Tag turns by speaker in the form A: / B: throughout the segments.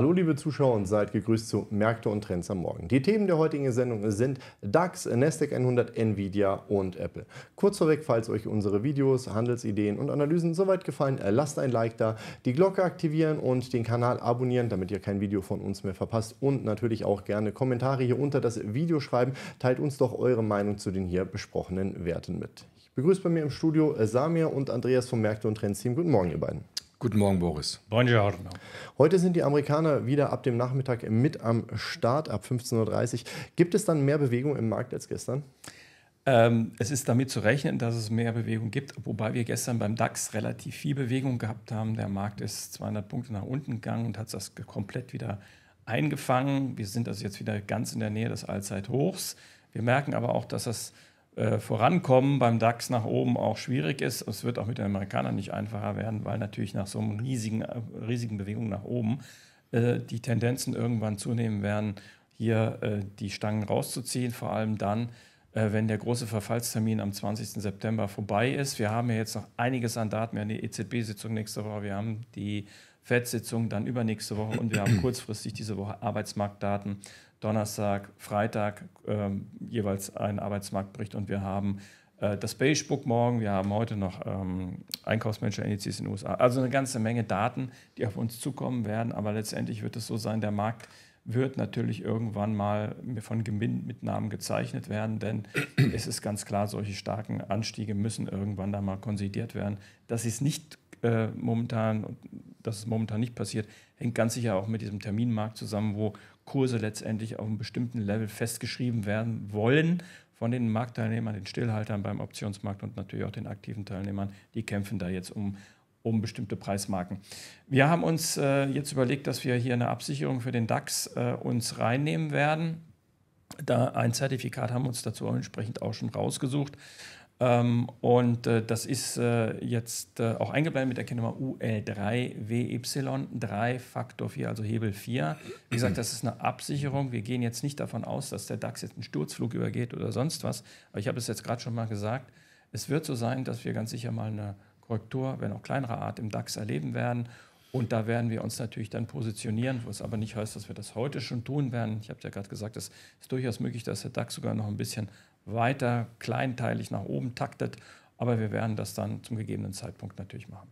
A: Hallo liebe Zuschauer und seid gegrüßt zu Märkte und Trends am Morgen. Die Themen der heutigen Sendung sind DAX, Nasdaq 100, Nvidia und Apple. Kurz vorweg, falls euch unsere Videos, Handelsideen und Analysen soweit gefallen, äh, lasst ein Like da, die Glocke aktivieren und den Kanal abonnieren, damit ihr kein Video von uns mehr verpasst und natürlich auch gerne Kommentare hier unter das Video schreiben. Teilt uns doch eure Meinung zu den hier besprochenen Werten mit. Ich begrüße bei mir im Studio äh, Samir und Andreas vom Märkte und Trends Team. Guten Morgen, ihr beiden. Guten Morgen, Boris.
B: Buongiorno.
A: Heute sind die Amerikaner wieder ab dem Nachmittag mit am Start, ab 15.30 Uhr. Gibt es dann mehr Bewegung
B: im Markt als gestern? Ähm, es ist damit zu rechnen, dass es mehr Bewegung gibt, wobei wir gestern beim DAX relativ viel Bewegung gehabt haben. Der Markt ist 200 Punkte nach unten gegangen und hat das komplett wieder eingefangen. Wir sind also jetzt wieder ganz in der Nähe des Allzeithochs. Wir merken aber auch, dass das äh, vorankommen beim DAX nach oben auch schwierig ist. Es wird auch mit den Amerikanern nicht einfacher werden, weil natürlich nach so einer riesigen, äh, riesigen Bewegung nach oben äh, die Tendenzen irgendwann zunehmen werden, hier äh, die Stangen rauszuziehen, vor allem dann, äh, wenn der große Verfallstermin am 20. September vorbei ist. Wir haben ja jetzt noch einiges an Daten. Wir haben die EZB-Sitzung nächste Woche, wir haben die FED-Sitzung dann übernächste Woche und wir haben kurzfristig diese Woche Arbeitsmarktdaten. Donnerstag, Freitag ähm, jeweils einen Arbeitsmarktbericht und wir haben äh, das Facebook morgen, wir haben heute noch ähm, Einkaufsmanager-Indizes in den USA. Also eine ganze Menge Daten, die auf uns zukommen werden, aber letztendlich wird es so sein, der Markt wird natürlich irgendwann mal von Gewinnmitnahmen gezeichnet werden, denn es ist ganz klar, solche starken Anstiege müssen irgendwann da mal konsolidiert werden. Dass es nicht äh, momentan, dass es momentan nicht passiert, hängt ganz sicher auch mit diesem Terminmarkt zusammen, wo Kurse letztendlich auf einem bestimmten Level festgeschrieben werden wollen von den Marktteilnehmern, den Stillhaltern beim Optionsmarkt und natürlich auch den aktiven Teilnehmern. Die kämpfen da jetzt um, um bestimmte Preismarken. Wir haben uns äh, jetzt überlegt, dass wir hier eine Absicherung für den DAX äh, uns reinnehmen werden. Da ein Zertifikat haben wir uns dazu entsprechend auch schon rausgesucht. Ähm, und äh, das ist äh, jetzt äh, auch eingeblendet mit der Kennnummer UL3WY, 3 Faktor 4, also Hebel 4. Wie gesagt, das ist eine Absicherung. Wir gehen jetzt nicht davon aus, dass der DAX jetzt einen Sturzflug übergeht oder sonst was. Aber ich habe es jetzt gerade schon mal gesagt. Es wird so sein, dass wir ganz sicher mal eine Korrektur, wenn auch kleinerer Art, im DAX erleben werden. Und da werden wir uns natürlich dann positionieren, was aber nicht heißt, dass wir das heute schon tun werden. Ich habe ja gerade gesagt, es ist durchaus möglich, dass der DAX sogar noch ein bisschen weiter kleinteilig nach oben taktet. Aber wir werden das dann zum gegebenen Zeitpunkt natürlich machen.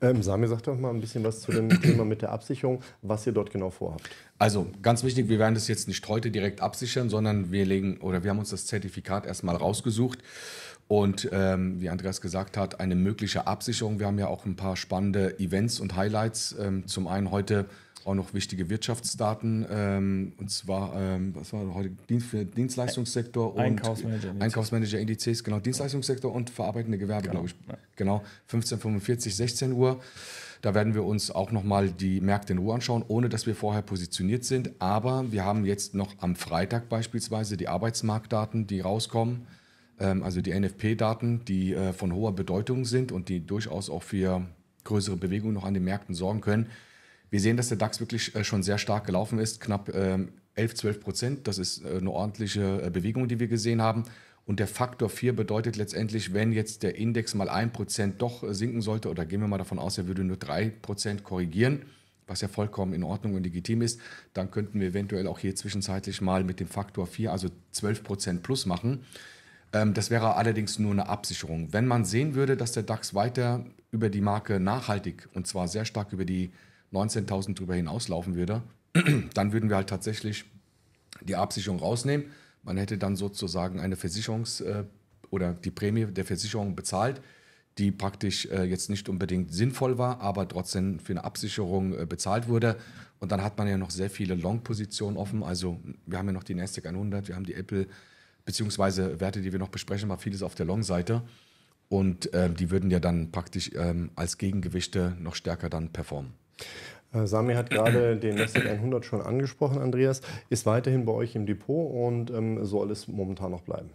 A: Ähm, Sami, sag doch mal ein bisschen was zu dem Thema mit der Absicherung,
C: was ihr dort genau vorhabt. Also ganz wichtig, wir werden das jetzt nicht heute direkt absichern, sondern wir legen oder wir haben uns das Zertifikat erstmal rausgesucht. Und ähm, wie Andreas gesagt hat, eine mögliche Absicherung. Wir haben ja auch ein paar spannende Events und Highlights. Ähm, zum einen heute auch noch wichtige Wirtschaftsdaten. Ähm, und zwar, ähm, was war heute? Dienst Dienstleistungssektor Einkaufsmanager und Einkaufsmanager-Indizes, genau, Dienstleistungssektor und verarbeitende Gewerbe, genau. glaube ich. Genau, 15.45, 16 Uhr. Da werden wir uns auch nochmal die Märkte in Ruhe anschauen, ohne dass wir vorher positioniert sind. Aber wir haben jetzt noch am Freitag beispielsweise die Arbeitsmarktdaten, die rauskommen. Ähm, also die NFP-Daten, die äh, von hoher Bedeutung sind und die durchaus auch für größere Bewegungen noch an den Märkten sorgen können. Wir sehen, dass der DAX wirklich äh, schon sehr stark gelaufen ist, knapp 11, ähm, 12 Prozent. Das ist äh, eine ordentliche Bewegung, die wir gesehen haben. Und der Faktor 4 bedeutet letztendlich, wenn jetzt der Index mal 1 Prozent doch sinken sollte, oder gehen wir mal davon aus, er würde nur 3 Prozent korrigieren, was ja vollkommen in Ordnung und legitim ist, dann könnten wir eventuell auch hier zwischenzeitlich mal mit dem Faktor 4, also 12 Prozent plus machen. Ähm, das wäre allerdings nur eine Absicherung. Wenn man sehen würde, dass der DAX weiter über die Marke nachhaltig und zwar sehr stark über die 19.000 drüber hinauslaufen würde, dann würden wir halt tatsächlich die Absicherung rausnehmen. Man hätte dann sozusagen eine Versicherungs- äh, oder die Prämie der Versicherung bezahlt, die praktisch äh, jetzt nicht unbedingt sinnvoll war, aber trotzdem für eine Absicherung äh, bezahlt wurde. Und dann hat man ja noch sehr viele Long-Positionen offen. Also wir haben ja noch die Nasdaq 100, wir haben die Apple beziehungsweise Werte, die wir noch besprechen, war vieles auf der Long-Seite. Und äh, die würden ja dann praktisch ähm, als Gegengewichte noch stärker dann performen. Äh, Sami hat
A: gerade den Nasdaq 100 schon angesprochen, Andreas. Ist weiterhin bei euch im Depot und ähm, soll es momentan noch bleiben.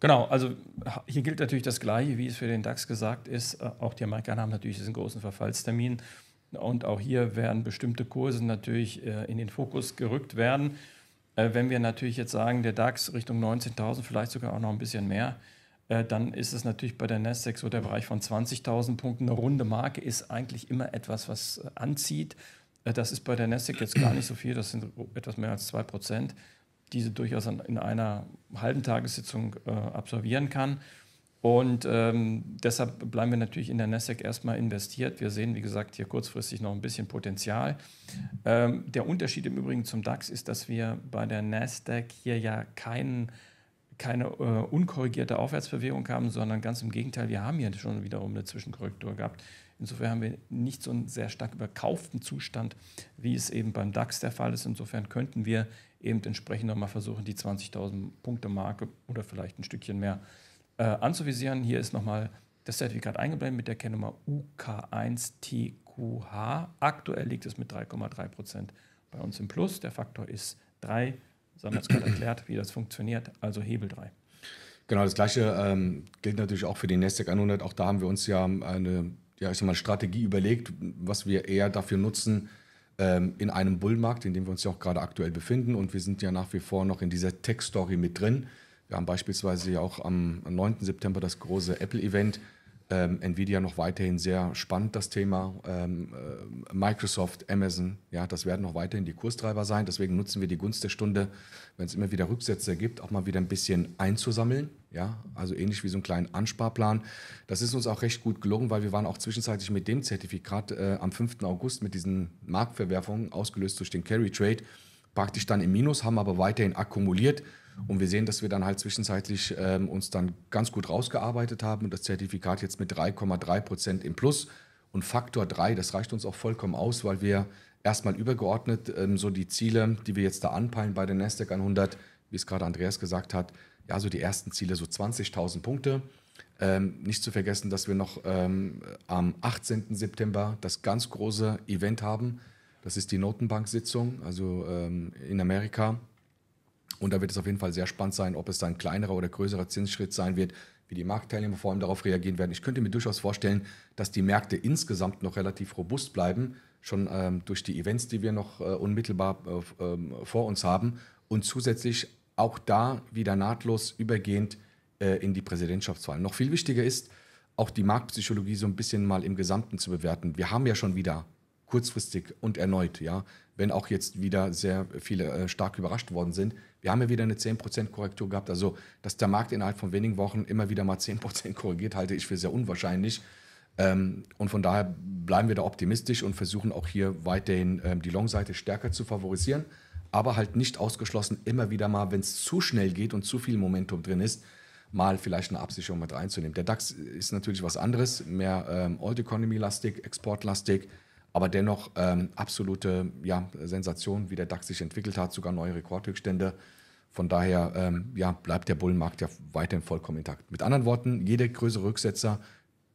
B: Genau, also hier gilt natürlich das Gleiche, wie es für den DAX gesagt ist. Äh, auch die Amerikaner haben natürlich diesen großen Verfallstermin. Und auch hier werden bestimmte Kurse natürlich äh, in den Fokus gerückt werden. Äh, wenn wir natürlich jetzt sagen, der DAX Richtung 19.000, vielleicht sogar auch noch ein bisschen mehr, äh, dann ist es natürlich bei der Nasdaq so der Bereich von 20.000 Punkten. Eine runde Marke ist eigentlich immer etwas, was äh, anzieht. Das ist bei der Nasdaq jetzt gar nicht so viel, das sind etwas mehr als 2 Prozent, die sie durchaus in einer halben Tagessitzung absolvieren kann. Und ähm, deshalb bleiben wir natürlich in der NASDAQ erstmal investiert. Wir sehen, wie gesagt, hier kurzfristig noch ein bisschen Potenzial. Ähm, der Unterschied im Übrigen zum DAX ist, dass wir bei der NASDAQ hier ja keinen keine äh, unkorrigierte Aufwärtsbewegung haben, sondern ganz im Gegenteil, wir haben hier schon wiederum eine Zwischenkorrektur gehabt. Insofern haben wir nicht so einen sehr stark überkauften Zustand, wie es eben beim DAX der Fall ist. Insofern könnten wir eben entsprechend nochmal versuchen, die 20.000 Punkte Marke oder vielleicht ein Stückchen mehr äh, äh, anzuvisieren. Hier ist nochmal das Zertifikat eingeblendet mit der Kennnummer UK1TQH. Aktuell liegt es mit 3,3 Prozent bei uns im Plus. Der Faktor ist 3. Sam haben jetzt gerade erklärt, wie das funktioniert. Also Hebel 3.
C: Genau, das gleiche ähm, gilt natürlich auch für den Nasdaq 100. Auch da haben wir uns ja eine ja, ich sag mal, Strategie überlegt, was wir eher dafür nutzen, ähm, in einem Bullmarkt, in dem wir uns ja auch gerade aktuell befinden. Und wir sind ja nach wie vor noch in dieser Tech-Story mit drin. Wir haben beispielsweise ja auch am 9. September das große Apple-Event. Ähm, Nvidia noch weiterhin sehr spannend, das Thema. Ähm, äh, Microsoft, Amazon, ja, das werden noch weiterhin die Kurstreiber sein. Deswegen nutzen wir die Gunst der Stunde, wenn es immer wieder Rücksätze gibt, auch mal wieder ein bisschen einzusammeln. Ja, also ähnlich wie so einen kleinen Ansparplan. Das ist uns auch recht gut gelungen, weil wir waren auch zwischenzeitlich mit dem Zertifikat äh, am 5. August mit diesen Marktverwerfungen ausgelöst durch den Carry Trade praktisch dann im Minus, haben aber weiterhin akkumuliert. Und wir sehen, dass wir dann halt zwischenzeitlich ähm, uns dann ganz gut rausgearbeitet haben und das Zertifikat jetzt mit 3,3 Prozent im Plus und Faktor 3, das reicht uns auch vollkommen aus, weil wir erstmal übergeordnet ähm, so die Ziele, die wir jetzt da anpeilen bei der Nasdaq 100, wie es gerade Andreas gesagt hat, ja, so die ersten Ziele, so 20.000 Punkte. Ähm, nicht zu vergessen, dass wir noch ähm, am 18. September das ganz große Event haben. Das ist die Notenbank-Sitzung, also ähm, in Amerika. Und da wird es auf jeden Fall sehr spannend sein, ob es dann kleinerer oder größerer Zinsschritt sein wird, wie die Marktteilnehmer vor allem darauf reagieren werden. Ich könnte mir durchaus vorstellen, dass die Märkte insgesamt noch relativ robust bleiben, schon ähm, durch die Events, die wir noch äh, unmittelbar äh, vor uns haben und zusätzlich auch da wieder nahtlos übergehend äh, in die Präsidentschaftswahlen. Noch viel wichtiger ist, auch die Marktpsychologie so ein bisschen mal im Gesamten zu bewerten. Wir haben ja schon wieder kurzfristig und erneut, ja, wenn auch jetzt wieder sehr viele äh, stark überrascht worden sind. Wir haben ja wieder eine 10% Korrektur gehabt. Also, dass der Markt innerhalb von wenigen Wochen immer wieder mal 10% korrigiert, halte ich für sehr unwahrscheinlich. Ähm, und von daher bleiben wir da optimistisch und versuchen auch hier weiterhin ähm, die Long-Seite stärker zu favorisieren. Aber halt nicht ausgeschlossen, immer wieder mal, wenn es zu schnell geht und zu viel Momentum drin ist, mal vielleicht eine Absicherung mit reinzunehmen. Der DAX ist natürlich was anderes, mehr ähm, Old Economy-lastig, Export-lastig. export lastig aber dennoch ähm, absolute ja, Sensation, wie der DAX sich entwickelt hat, sogar neue Rekordhöchststände. Von daher ähm, ja, bleibt der Bullenmarkt ja weiterhin vollkommen intakt. Mit anderen Worten, jede größere Rücksetzer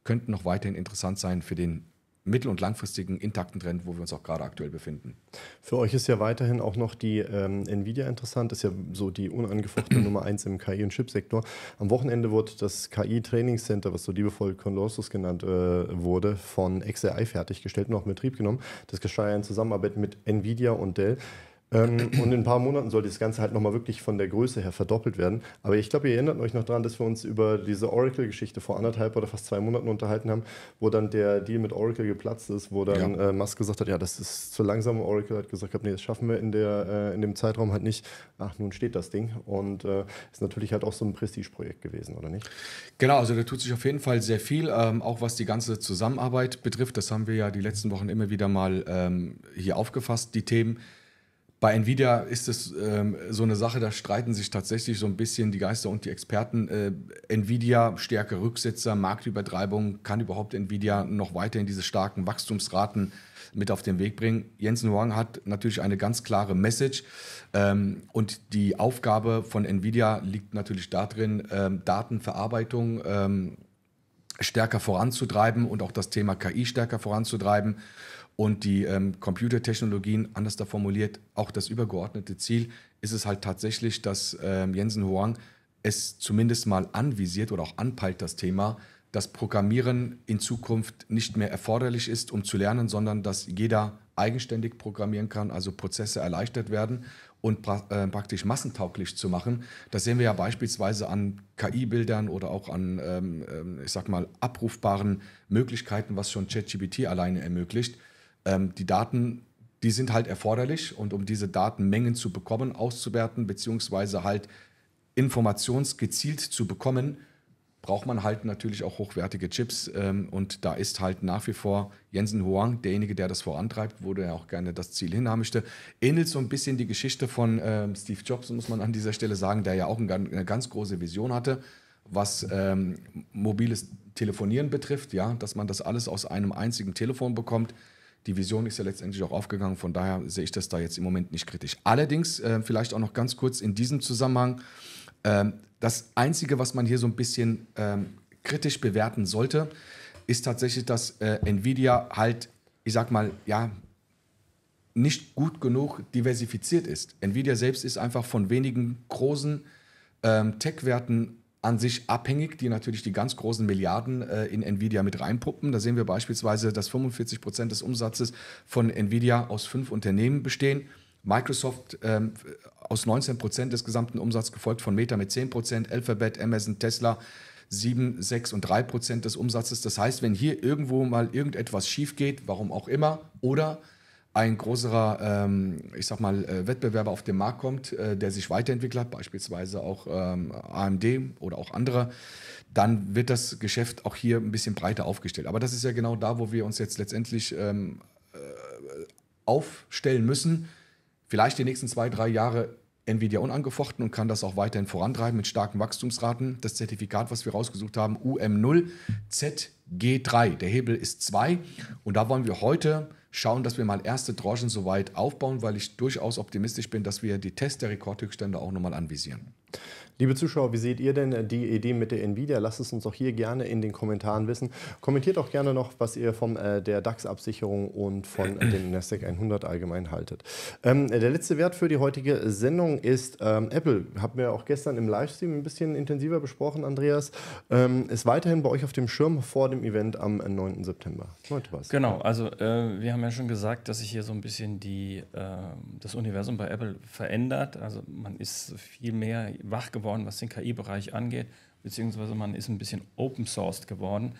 C: könnte noch weiterhin interessant sein für den mittel- und langfristigen intakten Trend, wo wir uns auch gerade aktuell befinden.
A: Für euch ist ja weiterhin auch noch die ähm, Nvidia interessant, ist ja so die unangefochtene Nummer 1 im KI- und Chipsektor. Am Wochenende wurde das KI-Trainingscenter, was so liebevoll Colossus genannt äh, wurde, von XAI fertiggestellt und auch in Betrieb genommen. Das geschah ja in Zusammenarbeit mit Nvidia und Dell. Ähm, und in ein paar Monaten soll das Ganze halt nochmal wirklich von der Größe her verdoppelt werden. Aber ich glaube, ihr erinnert euch noch daran, dass wir uns über diese Oracle-Geschichte vor anderthalb oder fast zwei Monaten unterhalten haben, wo dann der Deal mit Oracle geplatzt ist, wo dann ja. äh, Musk gesagt hat, ja, das ist zu langsam. Oracle hat gesagt, nee, das schaffen wir in, der, äh, in dem Zeitraum halt nicht. Ach, nun steht das Ding. Und äh,
C: ist natürlich halt auch so ein Prestigeprojekt gewesen, oder nicht? Genau, also da tut sich auf jeden Fall sehr viel, ähm, auch was die ganze Zusammenarbeit betrifft. Das haben wir ja die letzten Wochen immer wieder mal ähm, hier aufgefasst, die Themen. Bei Nvidia ist es ähm, so eine Sache, da streiten sich tatsächlich so ein bisschen die Geister und die Experten. Äh, Nvidia, stärke Rücksetzer, Marktübertreibung, kann überhaupt Nvidia noch weiterhin diese starken Wachstumsraten mit auf den Weg bringen? Jensen Huang hat natürlich eine ganz klare Message ähm, und die Aufgabe von Nvidia liegt natürlich darin, ähm, Datenverarbeitung ähm, stärker voranzutreiben und auch das Thema KI stärker voranzutreiben. Und die ähm, Computertechnologien, anders da formuliert, auch das übergeordnete Ziel ist es halt tatsächlich, dass ähm, Jensen Huang es zumindest mal anvisiert oder auch anpeilt, das Thema, dass Programmieren in Zukunft nicht mehr erforderlich ist, um zu lernen, sondern dass jeder eigenständig programmieren kann, also Prozesse erleichtert werden und pra äh, praktisch massentauglich zu machen. Das sehen wir ja beispielsweise an KI-Bildern oder auch an, ähm, ähm, ich sag mal, abrufbaren Möglichkeiten, was schon ChatGPT alleine ermöglicht. Ähm, die Daten, die sind halt erforderlich und um diese Datenmengen zu bekommen, auszuwerten, beziehungsweise halt informationsgezielt zu bekommen, braucht man halt natürlich auch hochwertige Chips. Ähm, und da ist halt nach wie vor Jensen Huang derjenige, der das vorantreibt, wo der auch gerne das Ziel hinhaben möchte. Ähnelt so ein bisschen die Geschichte von ähm, Steve Jobs, muss man an dieser Stelle sagen, der ja auch eine ganz große Vision hatte, was ähm, mobiles Telefonieren betrifft, ja, dass man das alles aus einem einzigen Telefon bekommt. Die Vision ist ja letztendlich auch aufgegangen, von daher sehe ich das da jetzt im Moment nicht kritisch. Allerdings, äh, vielleicht auch noch ganz kurz in diesem Zusammenhang, ähm, das Einzige, was man hier so ein bisschen ähm, kritisch bewerten sollte, ist tatsächlich, dass äh, Nvidia halt, ich sag mal, ja, nicht gut genug diversifiziert ist. Nvidia selbst ist einfach von wenigen großen ähm, Tech-Werten an sich abhängig, die natürlich die ganz großen Milliarden äh, in Nvidia mit reinpuppen. Da sehen wir beispielsweise, dass 45 Prozent des Umsatzes von Nvidia aus fünf Unternehmen bestehen. Microsoft ähm, aus 19 Prozent des gesamten Umsatzes gefolgt von Meta mit 10 Prozent, Alphabet, Amazon, Tesla 7, 6 und 3 Prozent des Umsatzes. Das heißt, wenn hier irgendwo mal irgendetwas schief geht, warum auch immer, oder ein größerer, ähm, ich sag mal, äh, Wettbewerber auf den Markt kommt, äh, der sich weiterentwickelt hat, beispielsweise auch ähm, AMD oder auch andere, dann wird das Geschäft auch hier ein bisschen breiter aufgestellt. Aber das ist ja genau da, wo wir uns jetzt letztendlich ähm, äh, aufstellen müssen. Vielleicht die nächsten zwei, drei Jahre Nvidia unangefochten und kann das auch weiterhin vorantreiben mit starken Wachstumsraten. Das Zertifikat, was wir rausgesucht haben, UM0 ZG3. Der Hebel ist 2 und da wollen wir heute schauen, dass wir mal erste Tranchen soweit aufbauen, weil ich durchaus optimistisch bin, dass wir die Tests der Rekordhöchststände auch nochmal anvisieren.
A: Liebe Zuschauer, wie seht ihr denn äh, die Idee mit der Nvidia? Lasst es uns doch hier gerne in den Kommentaren wissen. Kommentiert auch gerne noch, was ihr von äh, der DAX-Absicherung und von dem Nasdaq 100 allgemein haltet. Ähm, der letzte Wert für die heutige Sendung ist ähm, Apple. Haben wir auch gestern im Livestream ein bisschen intensiver besprochen, Andreas. Ähm, ist weiterhin bei euch auf dem Schirm vor dem Event am 9. Äh, September. Leute,
B: was? Genau, also äh, wir haben ja schon gesagt, dass sich hier so ein bisschen die, äh, das Universum bei Apple verändert. Also man ist viel mehr wach geworden geworden, was den KI-Bereich angeht, beziehungsweise man ist ein bisschen open-sourced geworden,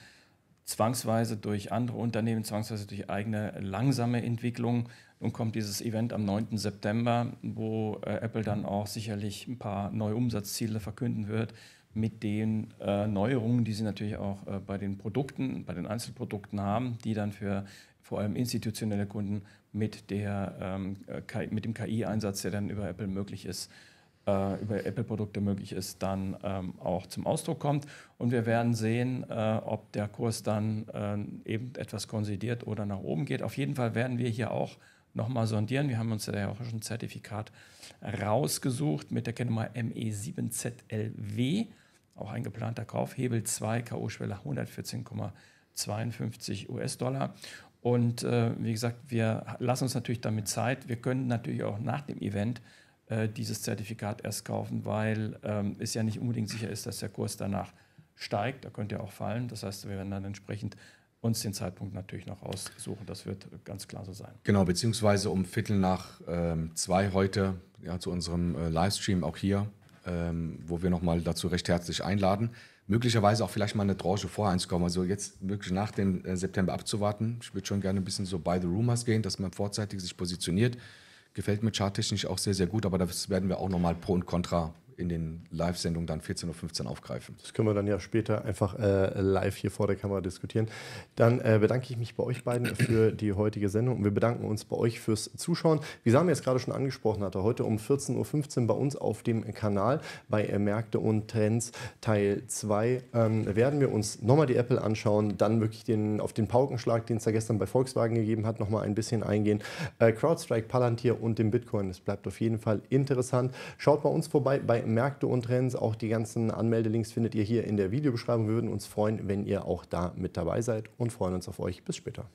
B: zwangsweise durch andere Unternehmen, zwangsweise durch eigene langsame Entwicklung. Nun kommt dieses Event am 9. September, wo äh, Apple dann auch sicherlich ein paar neue Umsatzziele verkünden wird, mit den äh, Neuerungen, die sie natürlich auch äh, bei den Produkten, bei den Einzelprodukten haben, die dann für vor allem institutionelle Kunden mit, der, ähm, äh, mit dem KI-Einsatz, der dann über Apple möglich ist, äh, über Apple-Produkte möglich ist, dann ähm, auch zum Ausdruck kommt. Und wir werden sehen, äh, ob der Kurs dann äh, eben etwas konsolidiert oder nach oben geht. Auf jeden Fall werden wir hier auch nochmal sondieren. Wir haben uns ja auch schon ein Zertifikat rausgesucht mit der Kennnummer ME7ZLW. Auch ein geplanter Kauf, Hebel 2, K.O.-Schwelle 114,52 US-Dollar. Und äh, wie gesagt, wir lassen uns natürlich damit Zeit. Wir können natürlich auch nach dem Event äh, dieses Zertifikat erst kaufen, weil ähm, es ja nicht unbedingt sicher ist, dass der Kurs danach steigt. Da könnte er auch fallen. Das heißt, wir werden dann entsprechend uns den Zeitpunkt natürlich noch aussuchen. Das wird ganz klar so sein.
C: Genau, beziehungsweise um Viertel nach ähm, zwei heute ja, zu unserem äh, Livestream auch hier, ähm, wo wir nochmal dazu recht herzlich einladen. Möglicherweise auch vielleicht mal eine Tranche vor eins kommen. Also jetzt wirklich nach dem äh, September abzuwarten. Ich würde schon gerne ein bisschen so by the rumors gehen, dass man vorzeitig sich positioniert. Gefällt mir charttechnisch auch sehr, sehr gut, aber das werden wir auch nochmal Pro und Contra in den Live-Sendungen dann 14.15 Uhr aufgreifen.
A: Das können wir dann ja später einfach äh, live hier vor der Kamera diskutieren. Dann äh, bedanke ich mich bei euch beiden für die heutige Sendung und wir bedanken uns bei euch fürs Zuschauen. Wie Sami jetzt gerade schon angesprochen hatte, heute um 14.15 Uhr bei uns auf dem Kanal bei äh, Märkte und Trends Teil 2 ähm, werden wir uns nochmal die Apple anschauen, dann wirklich den, auf den Paukenschlag, den es da gestern bei Volkswagen gegeben hat, nochmal ein bisschen eingehen. Äh, CrowdStrike, Palantir und dem Bitcoin, das bleibt auf jeden Fall interessant. Schaut bei uns vorbei bei Märkte und Trends. Auch die ganzen Anmeldelinks findet ihr hier in der Videobeschreibung. Wir würden uns freuen, wenn ihr auch da mit dabei seid und freuen uns auf euch. Bis später.